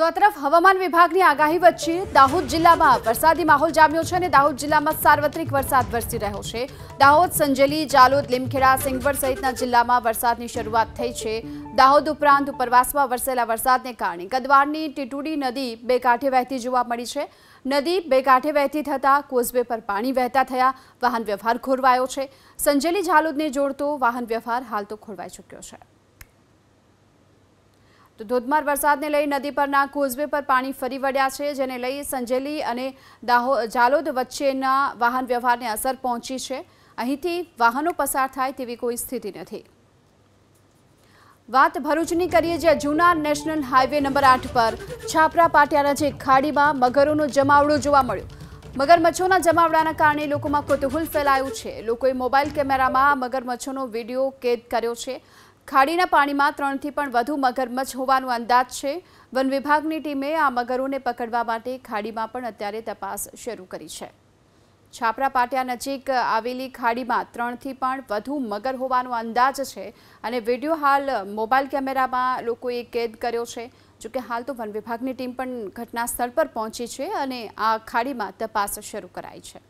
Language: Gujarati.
તો આ તરફ હવામાન વિભાગની આગાહી વચ્ચે દાહોદ જિલ્લામાં વરસાદી માહોલ જામ્યો છે અને દાહોદ જિલ્લામાં સાર્વત્રિક વરસાદ વરસી રહ્યો છે દાહોદ સંજેલી જાલોદ લીમખેડા સિંગવડ સહિતના જિલ્લામાં વરસાદની શરૂઆત થઈ છે દાહોદ ઉપરાંત ઉપરવાસમાં વરસેલા વરસાદને કારણે ગદવારની ટીટુડી નદી બે કાંઠે વહેતી જોવા મળી છે નદી બે કાંઠે વહેતી થતાં કોઝવે પર પાણી વહેતા થયા વાહન વ્યવહાર ખોરવાયો છે સંજેલી જાલોદને જોડતો વાહન વ્યવહાર હાલ તો ખોરવાઈ ચૂક્યો છે તો ધોધમાર વરસાદને લઈ નદી પરના કોઝવે પર પાણી ફરી વળ્યા છે જેને લઈ સંજેલી અને દાહો જાલોદ વચ્ચેના વાહન વ્યવહારને અસર પહોંચી છે અહીંથી વાહનો પસાર થાય તેવી કોઈ સ્થિતિ નથી વાત ભરૂચની કરીએ જ્યાં જૂના નેશનલ હાઈવે નંબર આઠ પર છાપરા પાટિયાના જે ખાડીમાં મગરોનો જમાવડો જોવા મળ્યું મગરમચ્છોના જમાવડાના કારણે લોકોમાં કુતૂહલ ફેલાયું છે લોકોએ મોબાઈલ કેમેરામાં મગરમચ્છોનો વિડીયો કેદ કર્યો છે ખાડીના પાણીમાં ત્રણથી પણ વધુ મગરમચ્છ હોવાનો અંદાજ છે વન વિભાગની ટીમે આ મગરોને પકડવા માટે ખાડીમાં પણ અત્યારે તપાસ શરૂ કરી છે છાપરા પાટિયા નજીક આવેલી ખાડીમાં ત્રણથી પણ વધુ મગર હોવાનો અંદાજ છે અને વિડીયો હાલ મોબાઈલ કેમેરામાં લોકોએ કેદ કર્યો છે જોકે હાલ તો વન વિભાગની ટીમ પણ ઘટના સ્થળ પર પહોંચી છે અને આ ખાડીમાં તપાસ શરૂ કરાઈ છે